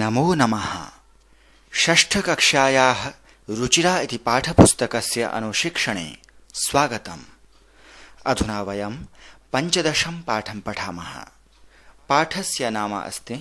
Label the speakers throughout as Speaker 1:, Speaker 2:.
Speaker 1: नमो नमः षष्ठकक्षायाः रुचिरा इति पाठपुस्तकस्य अनुशिक्षणे स्वागतम् अधुना वयं पञ्चदशं पाठं पठामः पाठस्य नाम अस्ति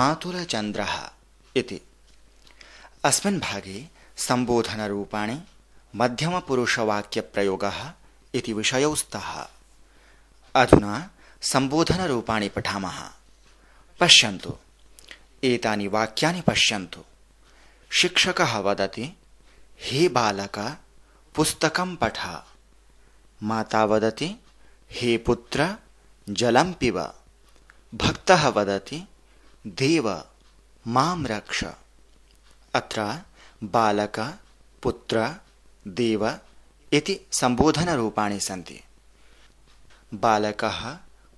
Speaker 1: मातुलचन्द्रः इति अस्मिन् भागे सम्बोधनरूपाणि मध्यमपुरुषवाक्यप्रयोगः इति विषयौ स्तः अधुना सम्बोधनरूपाणि पठामः पश्यन्तु एतानि वाक्यानि पश्यन्तु शिक्षकः वदति हे बालक पुस्तकं पठ माता वदति हे पुत्र जलं पिब भक्तः वदति देव मां रक्ष अत्र बालक पुत्र देव इति सम्बोधनरूपाणि सन्ति बालकः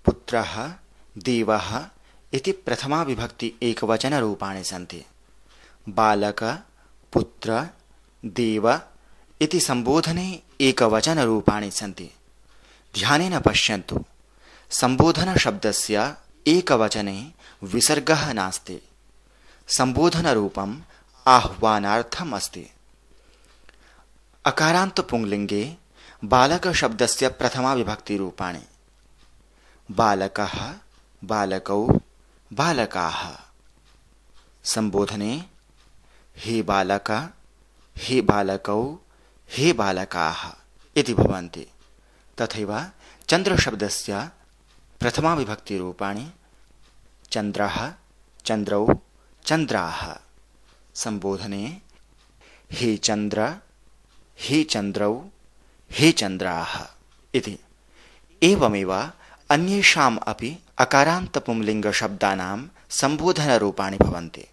Speaker 1: पुत्रः देवः इति प्रथमा विभक्ति एकवचनरूपाणि सन्ति बालक पुत्र देव इति संबोधने सम्बोधने एकवचनरूपाणि सन्ति ध्यानेन पश्यन्तु सम्बोधनशब्दस्य एकवचने विसर्गः नास्ति सम्बोधनरूपम् आह्वानार्थम् अस्ति अकारान्तपुङ्लिङ्गे बालकशब्दस्य प्रथमा विभक्तिरूपाणि बालकः बालकौ बालकाः संबोधने हे बालक हे बालकौ हे बालकाः इति भवन्ति तथैव चन्द्रशब्दस्य प्रथमाविभक्तिरूपाणि चन्द्रः चन्द्रौ चन्द्राः सम्बोधने हे चन्द्र हे चन्द्रौ हे चन्द्राः इति एवमेव अन्येषाम् अपि अकारान्तपुंलिङ्गशब्दानां सम्बोधनरूपाणि भवन्ति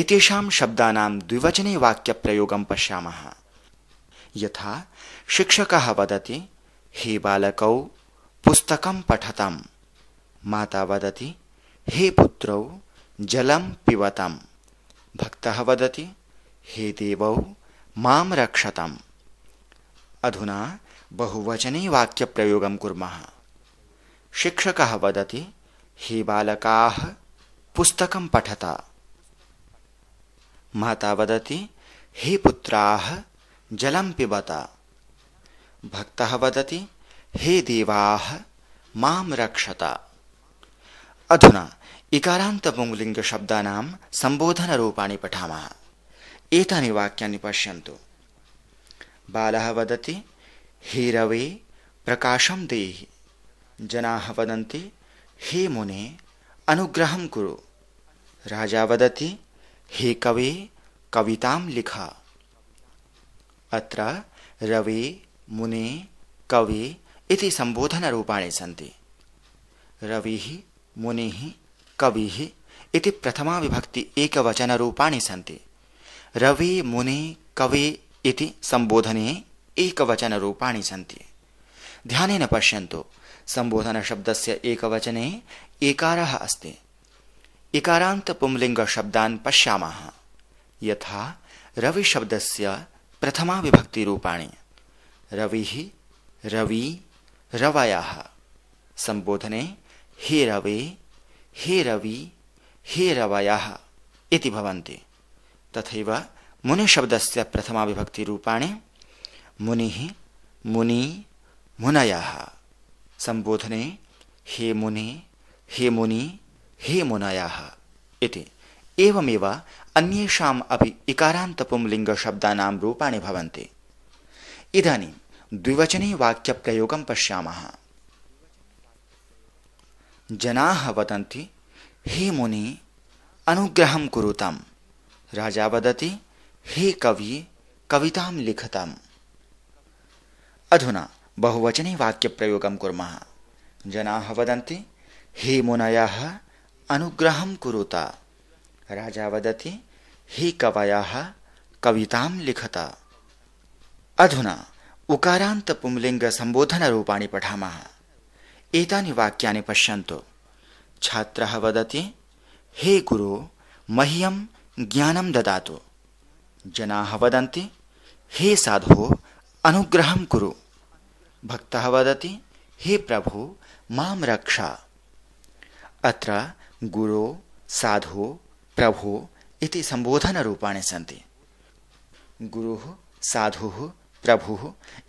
Speaker 1: एतेषां शब्दानां द्विवचने वाक्यप्रयोगं पश्यामः यथा शिक्षकः वदति हे बालकौ पुस्तकं पठतम् माता वदति हे पुत्रौ जलं पिबतम् भक्तः वदति हे देवौ मां रक्षतम् अधुना बहुवचने वाक्यप्रयोगं कुर्मः शिक्षक वदति हे बालकाः पुस्तकं पठत माता वदति हे पुत्राः जलं पिबत भक्त वदति हे देवाः मां रक्षत अधुना इकारान्तपुङ्लिङ्गशब्दानां सम्बोधनरूपाणि पठामः एतानि वाक्यानि पश्यन्तु बालः वदति हे रवे प्रकाशम देहि जना वदन्ति हे मुने अनुग्रहं कुरु राजा वदति हे कवे कवितां लिख अत्र रवे मुने कवे इति सम्बोधनरूपाणि सन्ति रविः मुनिः कविः इति प्रथमा विभक्ति एकवचनरूपाणि सन्ति रवे मुने कवे इति सम्बोधने एकवचनरूपाणि सन्ति ध्यानेन पश्यन्तु संबोधन शब्द से एक वचने सम्बोधनशब्दस्य एकवचने एकारः अस्ति इकारान्तपुंलिङ्गशब्दान् पश्यामः यथा रविशब्दस्य प्रथमा विभक्ति रवि रवि रवयः संबोधने हे रवे हे रवि हे रवयः तथा मुनिशब्द तथैव मुनिशब्दस्य प्रथमा विभक्तिरूपाणि मुनिः मुनि मुनयः संबोधने हे मुने हे मुनि हे मुनयाः इति एवमेव अन्येषाम् अपि इकारान्तपुंलिङ्गशब्दानां रूपाणि भवन्ति इदानीं द्विवचने वाक्यप्रयोगं पश्यामः जनाः वदन्ति हे मुनि अनुग्रहं कुरुतां राजा वदति हे कवि कवितां लिखताम् अधुना बहुवचने वाक्यप्रयोगं कूम जना वदन्ति हे मुनय अनुग्रह कुरुत राजा वदति हे कवय कविता लिखत अधुना उकारान्तपुंलिङ्गसम्बोधनरूपाणि पढ़ा एतानि वाक्या पश्यन्तु छात्र वदति हे गुरु मह्यम ज्ञान ददातु जना वदी हे साधो अनुग्रह कुरु भक्त वदति हे प्रभु माम रक्षा अत्र गुरो साधो प्रभो इति संबोधन सम्बोधनरूपाणि सन्ति गुरु साधु प्रभु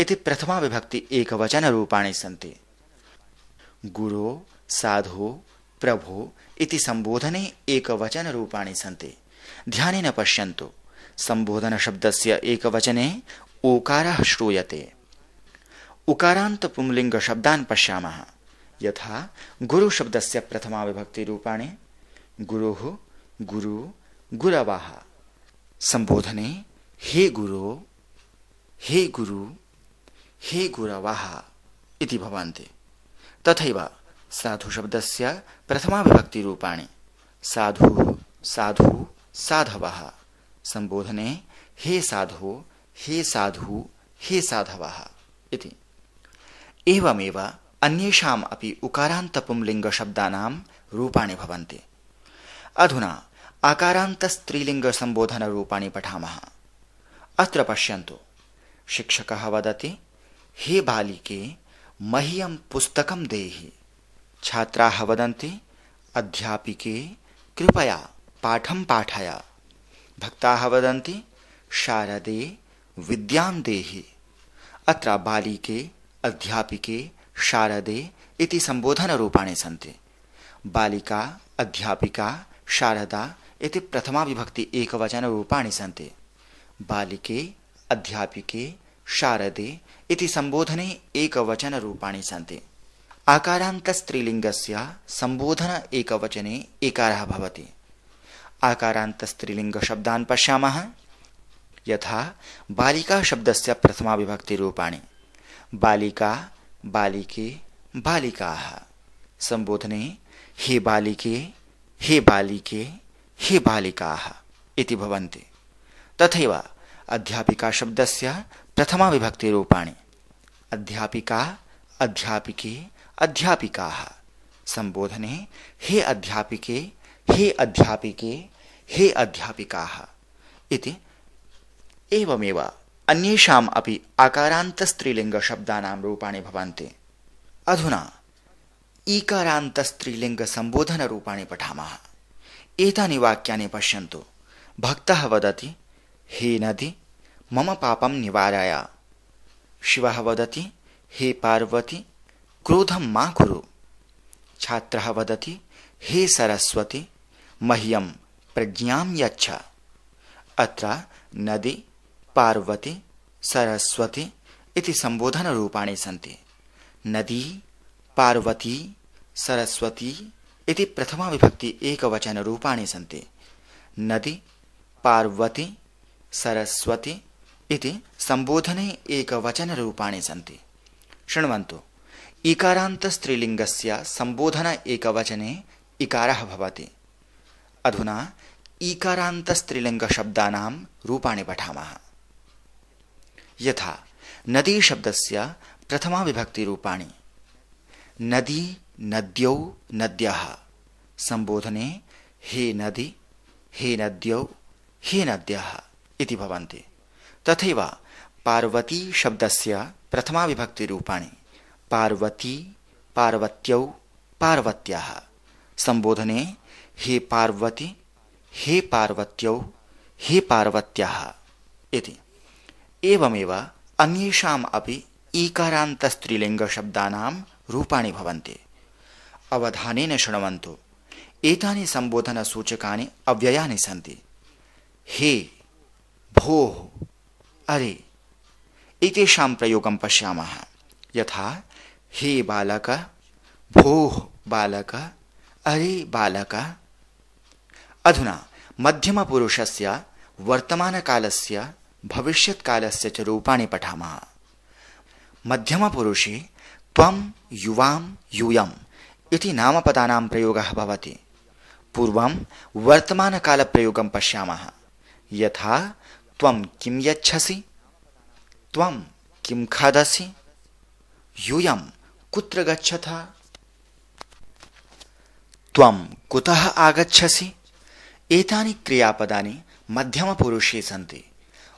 Speaker 1: इति प्रथमा विभक्ति प्रथमाविभक्ति एकवचनरूपाणि सन्ति गुरो साधु प्रभो इति संबोधने सम्बोधने एकवचनरूपाणि सन्ति ध्यानेन पश्यन्तु सम्बोधनशब्दस्य एकवचने ओकारः श्रूयते उकारांत पुंलिंग शब्दान पश्याम यथा से प्रथमा विभक्ति रूपाणे गुरु गुरवाह संबोधने हे गुरो हे गुरु हे गुरवाह इति भवन्ति शब्द से प्रथमा विभक्ति रूपाणे साधु साधव संबोधने हे साधु हे साधु हे साधव इति एवमेव अन्येषाम् अपि उकारान्तपुंलिङ्गशब्दानां रूपाणि भवन्ति अधुना आकारान्तस्त्रीलिङ्गसम्बोधनरूपाणि पठामः अत्र पश्यन्तु शिक्षकः वदति हे बालिके मह्यं पुस्तकं देहि छात्राः वदन्ति अध्यापिके कृपया पाठं पाठय भक्ताः वदन्ति शारदे विद्यां देहि अत्र बालिके अध्यापिके शारदे इति संबोधन रूपाणि सन्ति बालिका अध्यापिका शारदा इति प्रथमा विभक्ति एकवचन रूपाणि सन्ति बालिके अध्यापिके शारदे इति संबोधने एकवचन रूपाणि सन्ति स्त्रीलिंगस्य संबोधन एकवचने एकारः भवति स्त्रीलिंग शब्दान् पश्यामः यथा बालिका शब्दस्य प्रथमा विभक्ति रूपाणि बालिका बालिके बालिका संबोधने हे बालिके हे बालिके हे बालिका इति भवन्ति तथैव अध्यापिका शब्दस्य प्रथमा विभक्ति रूपाणि अध्यापिका अध्यापिके अध्यापिका संबोधने हे अध्यापिके हे अध्यापिके हे अध्यापिका इति एवमेव अन्येषाम् अपि आकारान्तस्त्रीलिङ्गशब्दानां रूपाणि भवन्ति अधुना ईकारान्तस्त्रीलिङ्गसम्बोधनरूपाणि पठामः एतानि वाक्यानि पश्यन्तु भक्तः वदति हे नदी मम पापं निवारय शिवः वदति हे पार्वती क्रोधं मा कुरु छात्रः वदति हे सरस्वती मह्यं प्रज्ञां यच्छ अत्र नदी पार्वती सरस्वती इति संबोधन रूपाणि सन्ति नदी पार्वती सरस्वती इति प्रथमा विभक्ति एकवचन रूपाणि सन्ति नदी पार्वती सरस्वती इति संबोधने एकवचन रूपाणि सन्ति शृण्वन्तु इकारान्त स्त्रीलिङ्गस्य संबोधन एकवचने इकारः भवति अधुना ईकारान्तस्त्रीलिङ्गशब्दानां रूपाणि पठामः यथा नदी शब्द से प्रथमा विभक्ति रूपाणी नदी नद्यौ नद्य संबोधने हे नदी हे नद्यौ हे नद्य तथा पार्वती शब्द से प्रथमा विभक्ति रूपाणी पार्वती पार्वत्यौ पार्वत संबोधने हे पार्वती हे पार्वत्यौ हे पार्वत्याः इति एवमेव अन्येषाम् अपि ईकारान्तस्त्रीलिङ्गशब्दानां रूपाणि भवन्ति अवधानेन शृण्वन्तु एतानि सम्बोधनसूचकानि अव्ययानि सन्ति हे भोः अरे एतेषां प्रयोगं पश्यामः यथा हे बालक भोः बालक अरे बालक अधुना मध्यमपुरुषस्य वर्तमानकालस्य भविष्य भविष्यत्कालस्य च रूपाणि पठामः मध्यमपुरुषे त्वं युवां यूयम् इति नामपदानां प्रयोग भवति पूर्वं वर्तमानकालप्रयोगं पश्यामः यथा त्वं किं यच्छसि त्वं किं खादसी यूय कुत्र गच्छथ त्वं कुतः आगछसी एतानि क्रियापदानि मध्यमपुरुषे सन्ति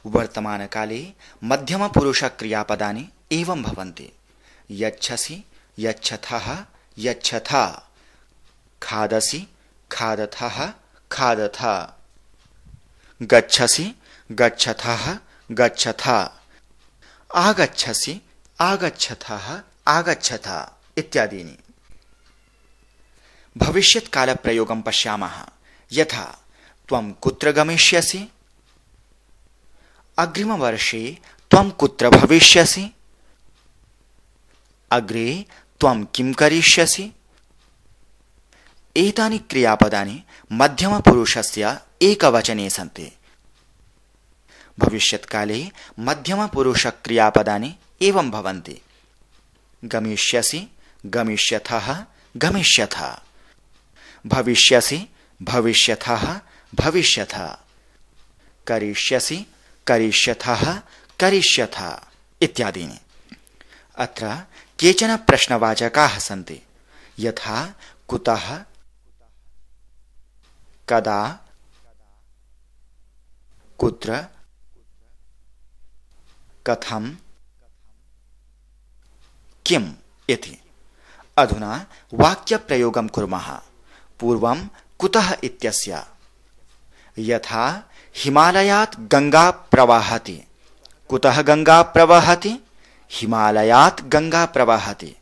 Speaker 1: वर्तमान काले मध्यम पुरुष क्रियापदा एवं भवन्ति यच्छसि यच्छथः यच्छथा खादसि खादथ खादथ गच्छसि गच्छथ गच्छथा आगच्छसि आगच्छथः आगच्छथ इत्यादीनि भविष्यत्कालप्रयोगं पश्यामः यथा त्वं कुत्र गमिष्यसि अग्रिमवर्षे त्वं कुत्र भविष्यसि अग्रे त्वं किं करिष्यसि एतानि क्रियापदानि मध्यमपुरुषस्य एकवचने सन्ति भविष्यत्काले मध्यमपुरुषक्रियापदानि एवं भवन्ति गमिष्यसि गमिष्यथः गमिष्यथ भविष्यसि भविष्यथः भविष्यथ करिष्यसि करिष्यथः करिष्यथ इत्यादीनि अत्र केचन प्रश्नवाचकाः सन्ति यथा कुतः कदा कुत्र कथं किम् इति अधुना वाक्यप्रयोगं कुर्मः पूर्वं कुतः इत्यस्य यथा हिमालयात गंगा प्रवाहति कुतः गंगा प्रवहति हिमालयात गंगा प्रवहति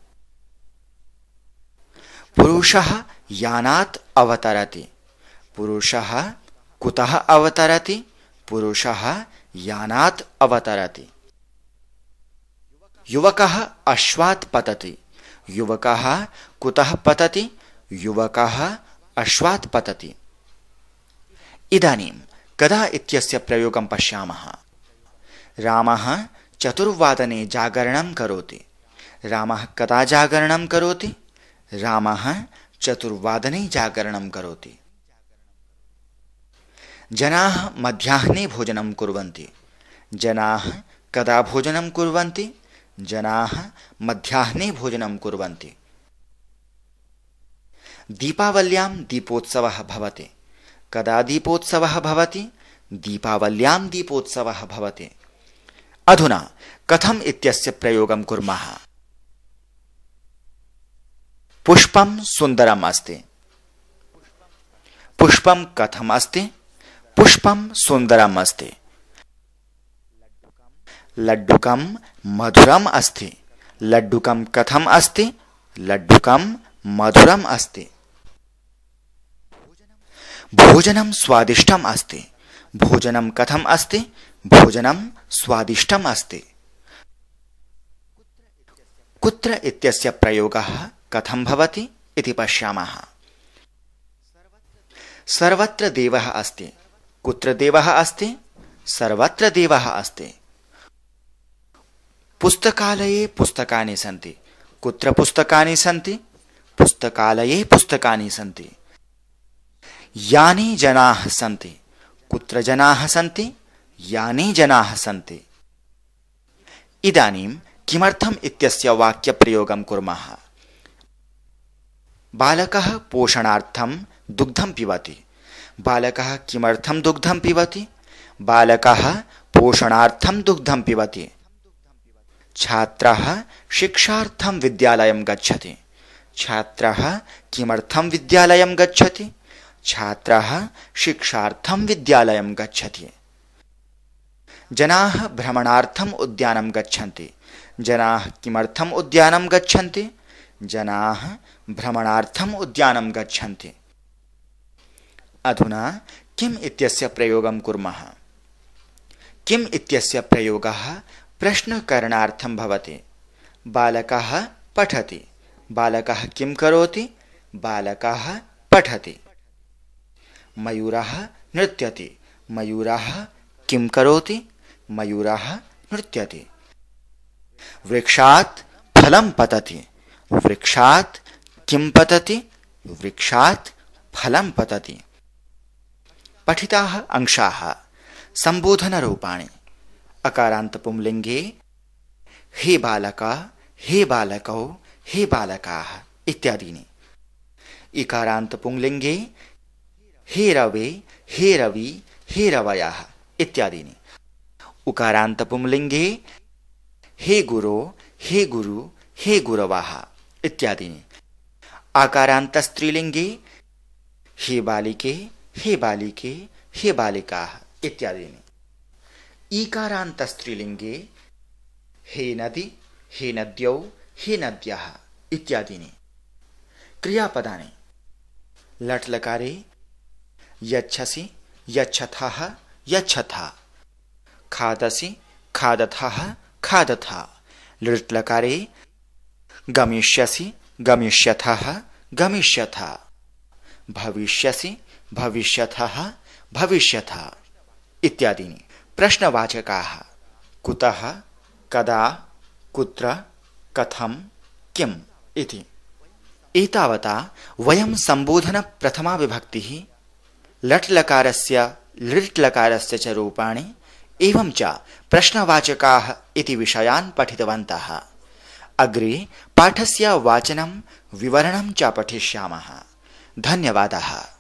Speaker 1: पुरुषः यानात् अवतरति पुरुषः कुतः अवतरति पुरुषः यानात् अवतरति युवकः अश्वात् पतति युवकः कुतः पतति युवकः अश्वात् पतति इदानीम् कदा इत्यस्य प्रयोगं पश्यामः रामः चतुर्वादने जागरणं करोति रामः कदा जागरणं करोति रामः चतुर्वादने जागरणं करोति जनाः मध्याह्ने भोजनं कुर्वन्ति जनाः कदा भोजनं कुर्वन्ति जनाः मध्याह्ने भोजनं कुर्वन्ति दीपावल्यां दीपोत्सवः भवति कदा दीपोत्सव भवति दीपावल्यां दीपोत्सव भवति अधुना कथम इत्यस्य प्रयोगं कुर्मः पुष्पं सुन्दरम् अस्ति पुष्पं कथम् अस्ति पुष्पं सुन्दरम् अस्ति लड्डुकं मधुरम् अस्ति लड्डुकं कथम् अस्ति लड्डुकं मधुरम् अस्ति भोजनम स्वादिष्टम अस्ति भोजनम कथम अस्ति भोजनम स्वादिष्टम अस्ति कुत्र इत्यस्य प्रयोगः कथं भवति इति पश्यामः सर्वत्र देवः अस्ति कुत्र देवः अस्ति सर्वत्र देवः अस्ति पुस्तकालये पुस्तकानि सन्ति कुत्र पुस्तकानि सन्ति पुस्तकालये पुस्तकानि सन्ति यानी जना सी कुत्र जना सी यानी जना सी इदानीं किमर्थम् इत्यस्य प्रयोग कुर्मः बालकः पोषणार्थं दुग्धं पिबति बालकः किमर्थं दुग्धं पिबति बालकः पोषणार्थं दुग्धं पिबति छात्रः शिक्षार्थं विद्यालयं गच्छति छात्रः किमर्थं विद्यालयं गच्छति छात्र शिक्षा विद्यालय गच्छति जनाः भ्रमणार्थम उद्यानं गच्छन्ति जनाः किमर्थम उद्यानं गच्छन्ति जनाः भ्रमणार्थम उद्यानं गच्छन्ति अधुना किम इत्यस्य प्रयोगम कुर्मः किम इत्यस्य प्रयोगः प्रश्न करणार्थम भवति बालकः पठति बालकः किम करोति बालकः पठति मयूरा नृत्य मयूरा किं करोति मयूरा नृत्य वृक्षा फल पतति वृक्षात् किं पतति वृक्षात् फलं पतति संबोधन रूपाणि अकारांत पुमलिंगे हे बालका हे बालकौ हे इत्यादि इकारांत इकारान्तपुंलिङ्गे हे रवे हे रवि हे रवया इत्यादि उकारांत पुमलिंगे हे गुरो हे गुरु हे गुरवाह इत्यादि आकारांत स्त्रीलिंगे हे बालिके हे बालिके हे बालिका इत्यादि ईकारांत स्त्रीलिंगे हे नदी हे नद्यौ हे नद्या इत्यादि क्रियापदा लट लकारे यच्छसि यच्छथः यच्छथा खादसि खादथः खादथा लृट् लकारे गमिष्यसि गमिष्यथः गमिष्यथा भविष्यसि भविष्यथः भविष्यथा इत्यादीनि प्रश्नवाचकाः कुतः कदा कुत्र कथं किम् इति एतावता वयं सम्बोधनप्रथमा विभक्तिः लट् लकारस्य लृट् लकारस्य च रूपाणि एवं च प्रश्नवाचकाः इति विषयान् पठितवन्तः अग्रे पाठस्य वाचनं विवरणं च पठिष्यामः धन्यवादः